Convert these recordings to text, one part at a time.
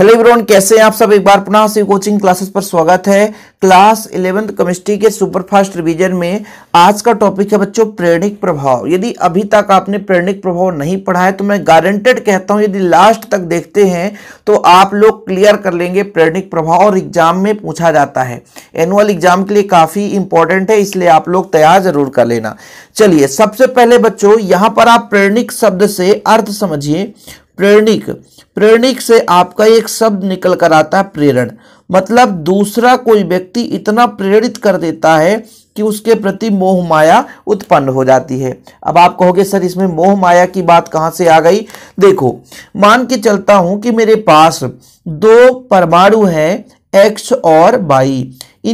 hello everyone कैसे हैं आप सब एक बार पुनः से कोचिंग क्लासेस पर स्वागत है क्लास इलेवेंथ केमिस्ट्री के फास्ट रिवीजन में आज का टॉपिक है बच्चों प्रेरणिक प्रभाव यदि अभी तक आपने प्रेरणिक प्रभाव नहीं पढ़ा है तो मैं गारंटेड कहता हूं यदि लास्ट तक देखते हैं तो आप लोग क्लियर कर लेंगे प्रेरणिक प्रभाव और एग्जाम में पूछा जाता है एनुअल एग्जाम के लिए काफ़ी इंपॉर्टेंट है इसलिए आप लोग तैयार जरूर कर लेना चलिए सबसे पहले बच्चों यहाँ पर आप प्रेरणिक शब्द से अर्थ समझिए प्रेरणिक प्रेरणिक से आपका एक शब्द निकल कर आता है प्रेरण मतलब दूसरा कोई व्यक्ति इतना प्रेरित कर देता है कि उसके प्रति मोह माया उत्पन्न हो जाती है अब आप कहोगे सर इसमें मोह माया की बात कहाँ से आ गई देखो मान के चलता हूँ कि मेरे पास दो परमाणु हैं एक्स और बाई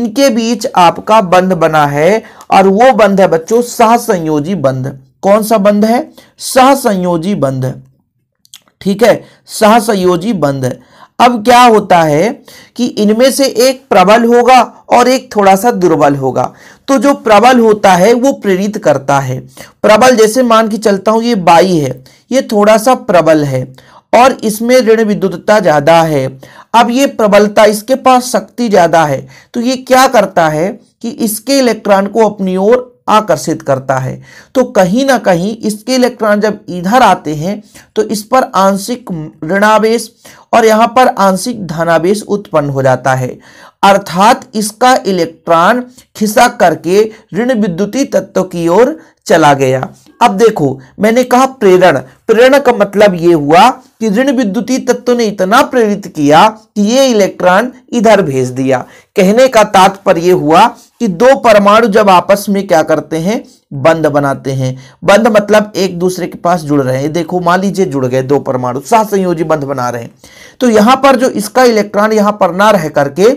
इनके बीच आपका बंध बना है और वो बंध है बच्चों सहसंयोजी बंध कौन सा बंध है सहसंयोजी बंध ठीक है सहसयोजी बंध है अब क्या होता है कि इनमें से एक प्रबल होगा और एक थोड़ा सा दुर्बल होगा तो जो प्रबल होता है वो प्रेरित करता है प्रबल जैसे मान के चलता हूं ये बाई है ये थोड़ा सा प्रबल है और इसमें ऋण विद्युतता ज़्यादा है अब ये प्रबलता इसके पास शक्ति ज़्यादा है तो ये क्या करता है कि इसके इलेक्ट्रॉन को अपनी ओर आकर्षित करता है तो कहीं ना कहीं इसके इलेक्ट्रॉन जब इधर आते हैं तो इस पर आंशिक ऋणावेश और यहाँ पर आंशिक धनावेश उत्पन्न हो जाता है अर्थात इसका इलेक्ट्रॉन खिसा करके ऋण विद्युतीय तत्व की ओर चला गया अब देखो मैंने कहा प्रेरण प्रेरण का मतलब यह हुआ कि ऋण विद्युतीय तत्व ने इतना प्रेरित किया कि यह इलेक्ट्रॉन इधर भेज दिया कहने का तात्पर्य हुआ कि दो परमाणु जब आपस में क्या करते हैं बंद बनाते हैं बंद मतलब एक दूसरे के पास जुड़ रहे हैं देखो मान लीजिए जुड़ गए दो परमाणु सहसंयोजी बंध बना रहे हैं तो यहां पर जो इसका इलेक्ट्रॉन यहां पर ना रह करके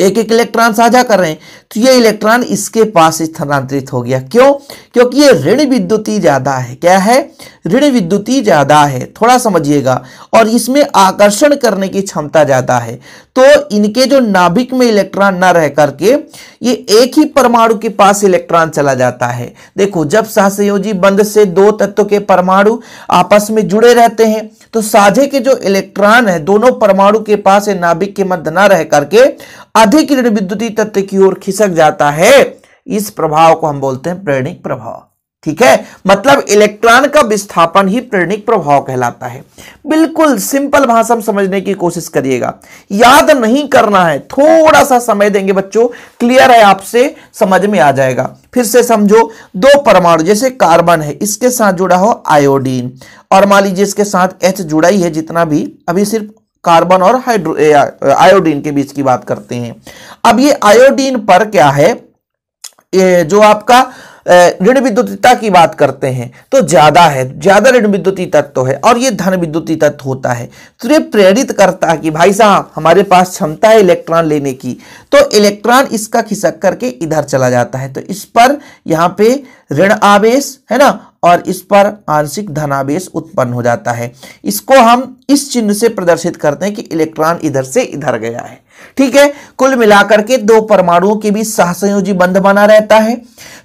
एक एक इलेक्ट्रॉन साझा कर रहे हैं तो ये इलेक्ट्रॉन इसके पास स्थानांतरित हो गया क्यों क्योंकि ये ऋण विद्युती ज्यादा है क्या है ऋण विद्युती ज़्यादा है थोड़ा समझिएगा और इसमें आकर्षण करने की क्षमता ज़्यादा है तो इनके जो नाभिक में इलेक्ट्रॉन ना रह करके ये एक ही परमाणु के पास इलेक्ट्रॉन चला जाता है देखो जब सहसयोजी बंध से दो तत्व के परमाणु आपस में जुड़े रहते हैं तो साझे के जो इलेक्ट्रॉन है दोनों परमाणु के पास नाभिक के मध्य न रह करके अधिक ऋण विद्युती तत्व की ओर खिसक जाता है इस प्रभाव को हम बोलते हैं प्रेरणिक प्रभाव ठीक है मतलब इलेक्ट्रॉन का विस्थापन ही प्रेरणिक प्रभाव कहलाता है बिल्कुल सिंपल भाषा में समझने की कोशिश करिएगा याद नहीं करना है थोड़ा सा समय देंगे बच्चों क्लियर है आपसे समझ में आ जाएगा फिर से समझो दो परमाणु जैसे कार्बन है इसके साथ जुड़ा हो आयोडीन और मान लीजिए इसके साथ एच जुड़ा ही है जितना भी अभी सिर्फ कार्बन और हाइड्रो आयोडीन के बीच की बात करते हैं अब ये आयोडीन पर क्या है जो आपका ऋण विद्युतता की बात करते हैं तो ज्यादा है ज्यादा ऋण विद्युती तत्व है और ये धन विद्युती तत्व होता है तो ये प्रेरित करता है कि भाई साहब हमारे पास क्षमता है इलेक्ट्रॉन लेने की तो इलेक्ट्रॉन इसका खिसक करके इधर चला जाता है तो इस पर यहाँ पे ऋण आवेश है ना और इस पर आंशिक धनावेश उत्पन्न हो जाता है इसको हम इस चिन्ह से प्रदर्शित करते हैं कि इलेक्ट्रॉन इधर से इधर गया है ठीक है कुल मिलाकर के दो परमाणुओं के बीच सहसंयोजी बंध बना रहता है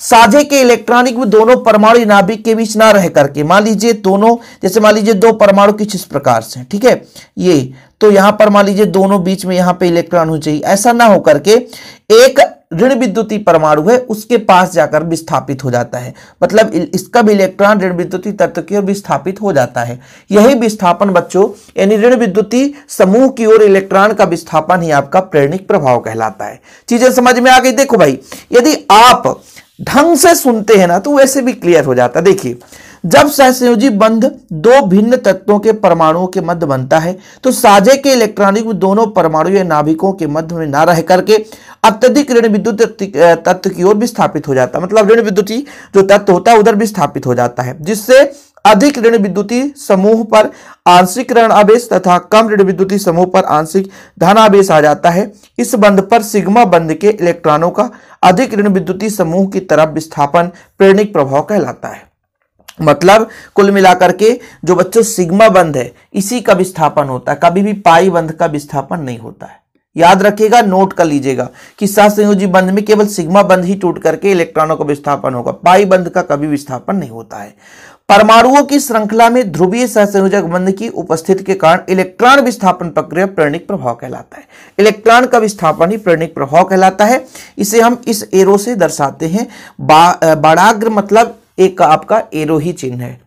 साझे के इलेक्ट्रॉनिक भी दोनों परमाणु नाभिक के बीच ना रह करके मान लीजिए दोनों जैसे मान लीजिए दो परमाणु किस इस प्रकार से ठीक है ये तो यहां पर मान लीजिए दोनों बीच में यहां पे इलेक्ट्रॉन हो चाहिए ऐसा ना हो करके एक ऋण विद्युती परमाणु है उसके पास जाकर विस्थापित हो जाता है मतलब इसका भी इलेक्ट्रॉन ऋण विद्युती तत्व की ओर विस्थापित हो जाता है यही विस्थापन बच्चों यानी ऋण विद्युती समूह की ओर इलेक्ट्रॉन का विस्थापन ही आप आपका प्रेरणिक प्रभाव कहलाता है चीजें समझ में आ गई देखो भाई यदि आप ढंग से सुनते हैं ना तो वैसे भी क्लियर हो जाता है देखिए जब सहसंयोजी बंध दो भिन्न तत्वों के परमाणुओं के मध्य बनता है तो साझे के इलेक्ट्रॉनिक दोनों परमाणु या नाभिकों के मध्य में ना रह करके अत्यधिक ऋण विद्युत तत्व की ओर भी स्थापित हो जाता है मतलब ऋण विद्युत जो तत्व होता है उधर भी स्थापित हो जाता है जिससे अधिक ऋण विद्युती समूह पर आंशिक ऋण आवेश तथा कम ऋण विद्युती समूह पर आंशिक धनावेश आ जाता है इस बंध पर सिग्मा बंध के इलेक्ट्रॉनों का अधिक ऋण विद्युती समूह की तरफ विस्थापन प्रेरणिक प्रभाव कहलाता है मतलब कुल मिलाकर के जो बच्चों सिग्मा बंध है इसी का विस्थापन होता है कभी भी पाई बंध का विस्थापन नहीं होता है याद रखिएगा नोट कर लीजिएगा कि सहसंयोजी बंध में केवल सिग्मा बंध ही टूट करके इलेक्ट्रॉनों का विस्थापन होगा पाई बंध का कभी विस्थापन नहीं होता है परमाणुओं की श्रृंखला में ध्रुवीय सहसंयोजक बंध की उपस्थिति के कारण इलेक्ट्रॉन विस्थापन प्रक्रिया प्रणिक प्रभाव कहलाता है इलेक्ट्रॉन का विस्थापन ही प्रणिक प्रभाव कहलाता है इसे हम इस एरो से दर्शाते हैं बा, बड़ाग्र मतलब एक आपका एरो ही चिन्ह है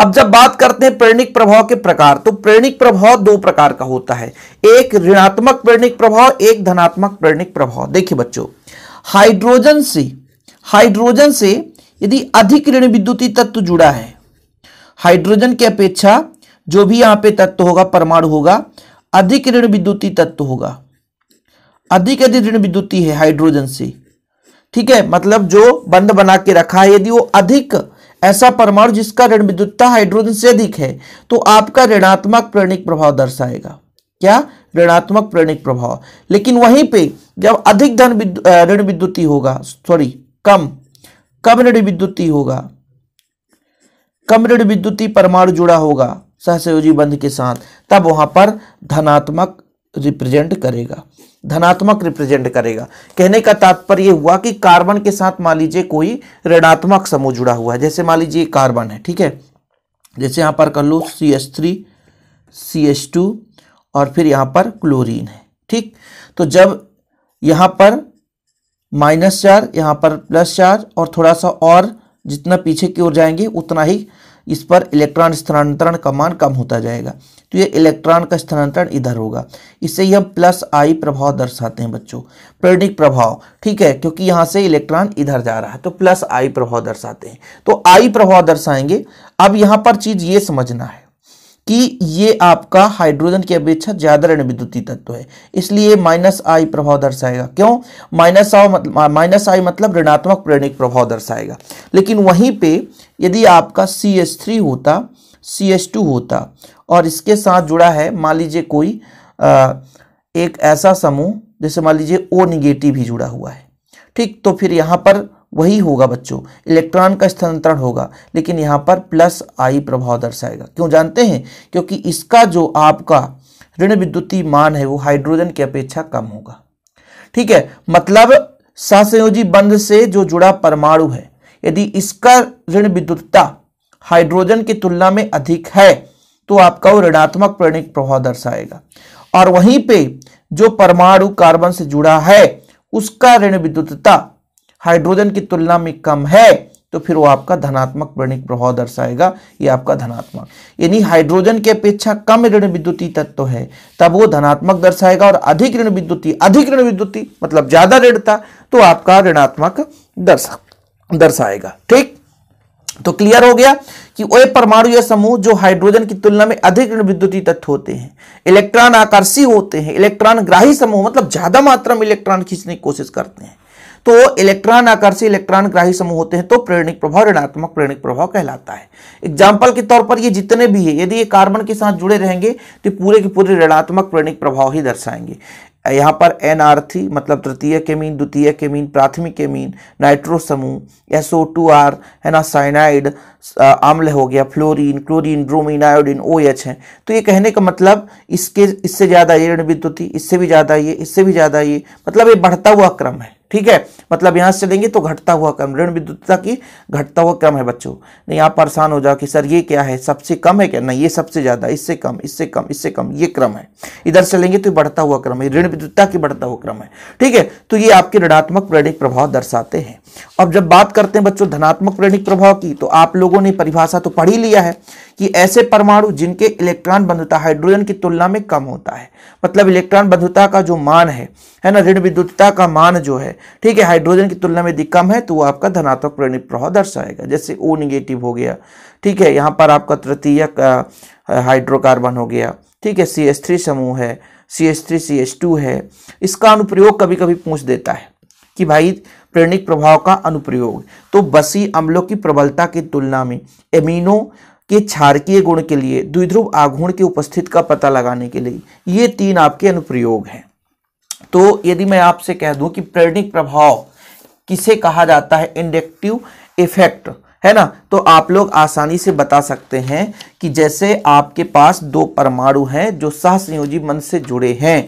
अब जब बात करते हैं प्रेरणिक प्रभाव के प्रकार तो प्रेरणिक प्रभाव दो प्रकार का होता है एक ऋणात्मक प्रेरणिक प्रभाव एक धनात्मक प्रेरणिक प्रभाव देखिए बच्चों हाइड्रोजन से हाइड्रोजन से यदि अधिक ऋण विद्युतीय तत्व जुड़ा है हाइड्रोजन की अपेक्षा जो भी यहां पे तत्व होगा परमाणु होगा अधिक ऋण विद्युतीय तत्व होगा अधिक यदि ऋण विद्युतीय है हाइड्रोजन से ठीक है मतलब जो बंद बना के रखा है यदि वो अधिक ऐसा परमाणु जिसका ऋण विद्युतता हाइड्रोजन से अधिक है तो आपका ऋणात्मक प्रणिक प्रभाव दर्शाएगा क्या ऋणात्मक प्रणिक प्रभाव लेकिन वहीं पे जब अधिक धन ऋण विद्युती होगा सॉरी कम कम ऋण विद्युती होगा कम ऋण विद्युती परमाणु जुड़ा होगा सहसयोजी बंध के साथ तब वहां पर धनात्मक रिप्रेजेंट करेगा धनात्मक रिप्रेजेंट करेगा कहने का तात्पर्य हुआ कि कार्बन के साथ मान लीजिए कोई ऋणात्मक समूह जुड़ा हुआ है जैसे मान लीजिए कार्बन है ठीक है जैसे यहां पर कर लो C S three C S two और फिर यहां पर क्लोरीन है ठीक तो जब यहां पर माइनस चार यहां पर प्लस चार और थोड़ा सा और जितना पीछे की ओर जाएंगे उतना ही इस पर इलेक्ट्रॉन स्थानांतरण का मान कम होता जाएगा तो ये इलेक्ट्रॉन का स्थानांतरण इधर होगा इससे यह प्लस आई प्रभाव दर्शाते हैं बच्चों प्रेरणिक प्रभाव ठीक है क्योंकि यहाँ से इलेक्ट्रॉन इधर जा रहा है तो प्लस आई प्रभाव दर्शाते हैं तो आई प्रभाव दर्शाएंगे अब यहाँ पर चीज ये समझना है कि ये आपका हाइड्रोजन की अपेक्षा ज्यादा ऋण विद्युतीय तत्व है इसलिए माइनस आई प्रभाव दर्शाएगा क्यों माइनस आओ मतलब माइनस आई मतलब ऋणात्मक प्रेरणिक प्रभाव दर्शाएगा लेकिन वहीं पे यदि आपका सी एस थ्री होता सी एस टू होता और इसके साथ जुड़ा है मान लीजिए कोई आ, एक ऐसा समूह जैसे मान लीजिए ओ निगेटिव ही जुड़ा हुआ है ठीक तो फिर यहाँ पर वही होगा बच्चों इलेक्ट्रॉन का स्थानांतरण होगा लेकिन यहाँ पर प्लस आई प्रभाव दर्शाएगा क्यों जानते हैं क्योंकि इसका जो आपका ऋण विद्युतीय मान है वो हाइड्रोजन की अपेक्षा कम होगा ठीक है मतलब सहसंयोजी बंध से जो जुड़ा परमाणु है यदि इसका ऋण विद्युतता हाइड्रोजन की तुलना में अधिक है तो आपका वो ऋणात्मक प्रणिक प्रभाव दर्शाएगा और वहीं पे जो परमाणु कार्बन से जुड़ा है उसका ऋण विद्युतता हाइड्रोजन की तुलना में कम है तो फिर वो आपका धनात्मक प्रणिक प्रभाव दर्शाएगा ये आपका धनात्मक यानी हाइड्रोजन की अपेक्षा कम ऋण विद्युती तत्व है तब वो धनात्मक दर्शाएगा और अधिक ऋण विद्युती अधिक ऋण विद्युती मतलब ज्यादा ऋणता तो आपका ऋणात्मक दर्शा दर्शाएगा ठीक तो क्लियर हो गया कि वे परमाणु या समूह जो हाइड्रोजन की तुलना में अधिक ऋण विद्युतीय तत्व होते हैं इलेक्ट्रॉन आकर्षी होते हैं इलेक्ट्रॉन ग्राही समूह मतलब ज्यादा मात्रा में इलेक्ट्रॉन खींचने की कोशिश करते हैं तो इलेक्ट्रॉन आकर्षी इलेक्ट्रॉन ग्राही समूह होते हैं तो प्रेरणिक प्रभाव ऋणात्मक प्रेरणिक प्रभाव कहलाता है एग्जाम्पल के तौर पर ये जितने भी है यदि ये कार्बन के साथ जुड़े रहेंगे तो पूरे के पूरे ऋणात्मक प्रेरणिक प्रभाव ही दर्शाएंगे यहाँ पर एन आर थ्री मतलब तृतीय केमीन द्वितीय केमीन प्राथमिक केमीन नाइट्रो समूह एस ओ टू आर है ना साइनाइड आम्ल हो गया fluorine chlorine bromine iodine O H है तो ये कहने का मतलब इसके इससे ज़्यादा ये ऋण विद्युति इससे भी ज़्यादा ये इससे भी ज़्यादा ये मतलब ये बढ़ता हुआ क्रम है ठीक है मतलब यहां से चलेंगे तो घटता हुआ क्रम ऋण विद्युतता की घटता हुआ क्रम है बच्चों नहीं आप परेशान हो जाओ कि सर ये क्या है सबसे कम है क्या नहीं ये सबसे ज़्यादा इससे कम इससे कम इससे कम ये क्रम है इधर चलेंगे तो बढ़ता हुआ क्रम है ऋण विद्युतता की बढ़ता हुआ क्रम है ठीक है तो ये आपके ऋणात्मक प्रेरणिक प्रभाव दर्शाते हैं अब जब बात करते हैं बच्चों धनात्मक प्रेरणिक प्रभाव की तो आप लोगों ने परिभाषा तो पढ़ ही लिया है कि ऐसे परमाणु जिनके इलेक्ट्रॉन बंधुता हाइड्रोजन की तुलना में कम होता है मतलब इलेक्ट्रॉन बंधुता का जो मान है है ना ऋण विद्युतता का मान जो है ठीक है हाइड्रोजन की तुलना में यदि कम है तो वो आपका धनात्मक प्रेरणी प्रभाव दर्शाएगा जैसे ओ निगेटिव हो गया ठीक है यहाँ पर आपका तृतीय हाइड्रोकार्बन हो गया ठीक है सी एस थ्री समूह है C S three C S two है इसका अनुप्रयोग कभी कभी पूछ देता है कि भाई प्रेरणिक प्रभाव का अनुप्रयोग तो बसी अम्लों की प्रबलता की तुलना में एमिनो के क्षारकीय गुण के लिए द्विध्रुव आघूर्ण की उपस्थित का पता लगाने के लिए ये तीन आपके अनुप्रयोग हैं तो यदि मैं आपसे कह दूं कि प्रेरणिक प्रभाव किसे कहा जाता है इंडक्टिव इफेक्ट है ना तो आप लोग आसानी से बता सकते हैं कि जैसे आपके पास दो परमाणु हैं जो सहसंयोजी बंध से जुड़े हैं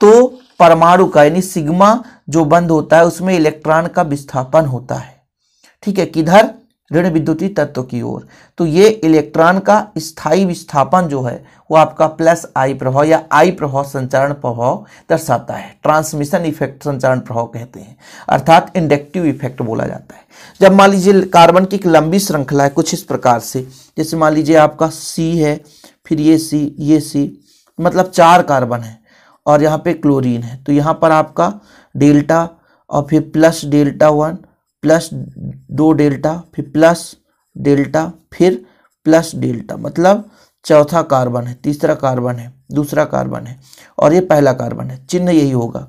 तो परमाणु का यानी सिग्मा जो बंद होता है उसमें इलेक्ट्रॉन का विस्थापन होता है ठीक है किधर ऋण विद्युतीय तत्व की ओर तो ये इलेक्ट्रॉन का स्थायी विस्थापन जो है वो आपका प्लस आई प्रभाव या आई प्रभाव संचारण प्रभाव दर्शाता है ट्रांसमिशन इफेक्ट संचारण प्रभाव कहते हैं अर्थात इंडक्टिव इफेक्ट बोला जाता है जब मान लीजिए कार्बन की एक लंबी श्रृंखला है कुछ इस प्रकार से जैसे मान लीजिए आपका सी है फिर ये सी ये सी मतलब चार कार्बन है और यहाँ पे क्लोरीन है तो यहाँ पर आपका डेल्टा और फिर प्लस डेल्टा वन प्लस दो डेल्टा फिर प्लस डेल्टा फिर प्लस डेल्टा मतलब चौथा कार्बन है तीसरा कार्बन है दूसरा कार्बन है और ये पहला कार्बन है चिन्ह यही होगा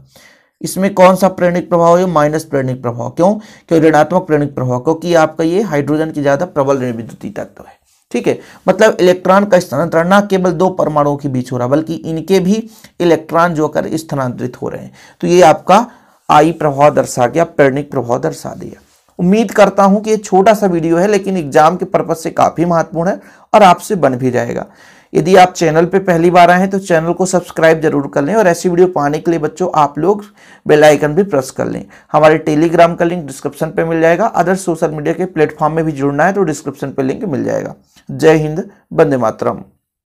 इसमें कौन सा प्रेरणिक प्रभाव है माइनस प्रेरणिक प्रभाव क्यों क्यों ऋणात्मक प्रेरणिक प्रभाव क्योंकि आपका ये हाइड्रोजन की ज़्यादा प्रबल ऋण तत्व तो है ठीक है मतलब इलेक्ट्रॉन का स्थानांतरण ना केवल दो परमाणुओं के बीच हो रहा बल्कि इनके भी इलेक्ट्रॉन जो कर स्थानांतरित हो रहे हैं तो ये आपका आई प्रभाव दर्शा गया पैरणिक प्रभाव दर्शा दिया उम्मीद करता हूं कि यह छोटा सा वीडियो है लेकिन एग्जाम के पर्पज से काफ़ी महत्वपूर्ण है और आपसे बन भी जाएगा यदि आप चैनल पर पहली बार आए हैं तो चैनल को सब्सक्राइब जरूर कर लें और ऐसी वीडियो पाने के लिए बच्चों आप लोग बेल आइकन भी प्रेस कर लें हमारे टेलीग्राम का लिंक डिस्क्रिप्शन पे मिल जाएगा अदर सोशल मीडिया के प्लेटफॉर्म में भी जुड़ना है तो डिस्क्रिप्शन पे लिंक मिल जाएगा जय हिंद बंदे मातरम